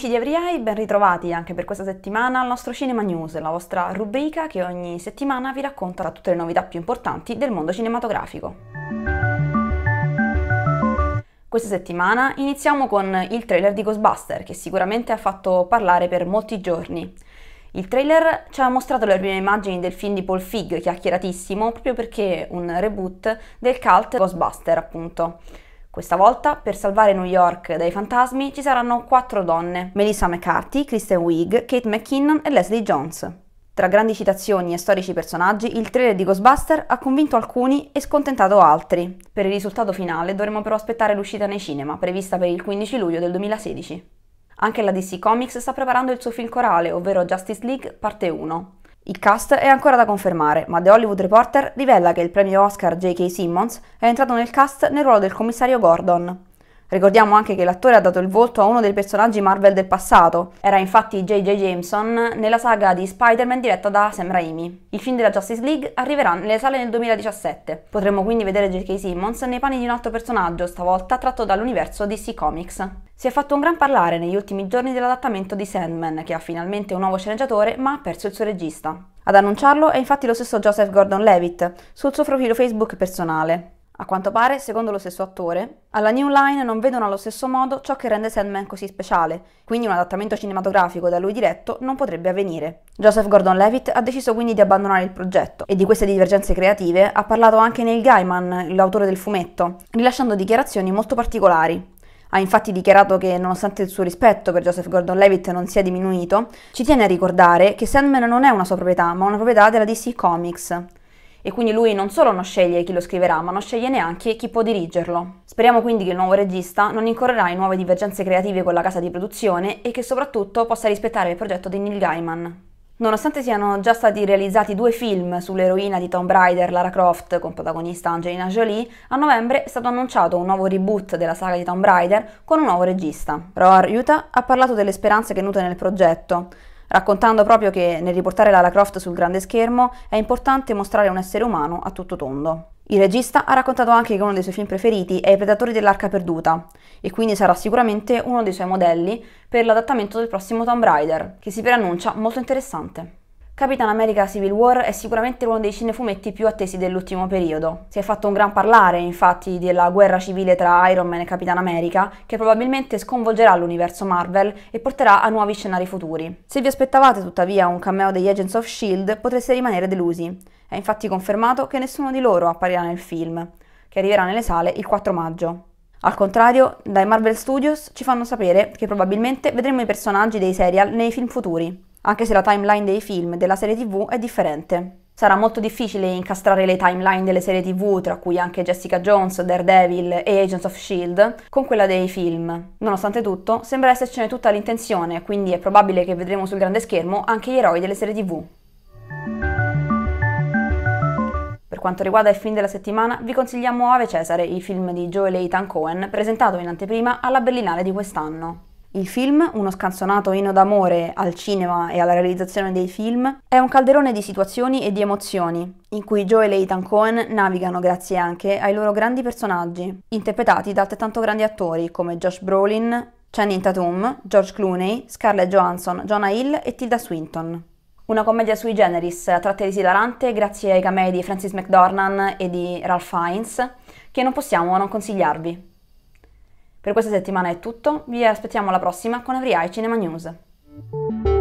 Amici di Everyeye, ben ritrovati anche per questa settimana al nostro Cinema News, la vostra rubrica che ogni settimana vi racconta tutte le novità più importanti del mondo cinematografico. Questa settimana iniziamo con il trailer di Ghostbuster, che sicuramente ha fatto parlare per molti giorni. Il trailer ci ha mostrato le prime immagini del film di Paul Fig, chiacchieratissimo, proprio perché un reboot del cult Ghostbuster, appunto. Questa volta, per salvare New York dai fantasmi, ci saranno quattro donne, Melissa McCarthy, Kristen Wiig, Kate McKinnon e Leslie Jones. Tra grandi citazioni e storici personaggi, il trailer di Ghostbuster ha convinto alcuni e scontentato altri. Per il risultato finale dovremo però aspettare l'uscita nei cinema, prevista per il 15 luglio del 2016. Anche la DC Comics sta preparando il suo film corale, ovvero Justice League Parte 1. Il cast è ancora da confermare, ma The Hollywood Reporter rivela che il premio Oscar J.K. Simmons è entrato nel cast nel ruolo del commissario Gordon. Ricordiamo anche che l'attore ha dato il volto a uno dei personaggi Marvel del passato, era infatti J.J. Jameson nella saga di Spider-Man diretta da Sam Raimi. Il film della Justice League arriverà nelle sale nel 2017. Potremmo quindi vedere J.K. Simmons nei panni di un altro personaggio, stavolta tratto dall'universo DC Comics. Si è fatto un gran parlare negli ultimi giorni dell'adattamento di Sandman, che ha finalmente un nuovo sceneggiatore ma ha perso il suo regista. Ad annunciarlo è infatti lo stesso Joseph Gordon-Levitt sul suo profilo Facebook personale. A quanto pare, secondo lo stesso attore, alla New Line non vedono allo stesso modo ciò che rende Sandman così speciale, quindi un adattamento cinematografico da lui diretto non potrebbe avvenire. Joseph Gordon-Levitt ha deciso quindi di abbandonare il progetto e di queste divergenze creative ha parlato anche Neil Gaiman, l'autore del fumetto, rilasciando dichiarazioni molto particolari. Ha infatti dichiarato che, nonostante il suo rispetto per Joseph Gordon-Levitt non sia diminuito, ci tiene a ricordare che Sandman non è una sua proprietà, ma una proprietà della DC Comics e quindi lui non solo non sceglie chi lo scriverà, ma non sceglie neanche chi può dirigerlo. Speriamo quindi che il nuovo regista non incorrerà in nuove divergenze creative con la casa di produzione e che soprattutto possa rispettare il progetto di Neil Gaiman. Nonostante siano già stati realizzati due film sull'eroina di Tomb Raider, Lara Croft, con protagonista Angelina Jolie, a novembre è stato annunciato un nuovo reboot della saga di Tomb Raider con un nuovo regista. Roar Utah ha parlato delle speranze che nutre nel progetto raccontando proprio che nel riportare Lara Croft sul grande schermo è importante mostrare un essere umano a tutto tondo. Il regista ha raccontato anche che uno dei suoi film preferiti è I Predatori dell'Arca Perduta e quindi sarà sicuramente uno dei suoi modelli per l'adattamento del prossimo Tomb Raider, che si preannuncia molto interessante. Capitan America Civil War è sicuramente uno dei cinefumetti più attesi dell'ultimo periodo. Si è fatto un gran parlare, infatti, della guerra civile tra Iron Man e Capitan America, che probabilmente sconvolgerà l'universo Marvel e porterà a nuovi scenari futuri. Se vi aspettavate tuttavia un cameo degli Agents of Shield, potreste rimanere delusi. È infatti confermato che nessuno di loro apparirà nel film, che arriverà nelle sale il 4 maggio. Al contrario, dai Marvel Studios ci fanno sapere che probabilmente vedremo i personaggi dei serial nei film futuri anche se la timeline dei film della serie TV è differente. Sarà molto difficile incastrare le timeline delle serie TV, tra cui anche Jessica Jones, Daredevil e Agents of Shield, con quella dei film. Nonostante tutto, sembra essercene tutta l'intenzione, quindi è probabile che vedremo sul grande schermo anche gli eroi delle serie TV. Per quanto riguarda il film della settimana, vi consigliamo Ave Cesare, il film di Joel Ethan Cohen, presentato in anteprima alla Berlinale di quest'anno. Il film, uno scanzonato inno d'amore al cinema e alla realizzazione dei film, è un calderone di situazioni e di emozioni, in cui Joe e Ethan Cohen navigano grazie anche ai loro grandi personaggi, interpretati da altrettanto grandi attori come Josh Brolin, Channing Tatum, George Clooney, Scarlett Johansson, Jonah Hill e Tilda Swinton. Una commedia sui generis, a tratti esilarante grazie ai camei di Francis McDornan e di Ralph Fiennes, che non possiamo non consigliarvi. Per questa settimana è tutto, vi aspettiamo alla prossima con Every Eye Cinema News.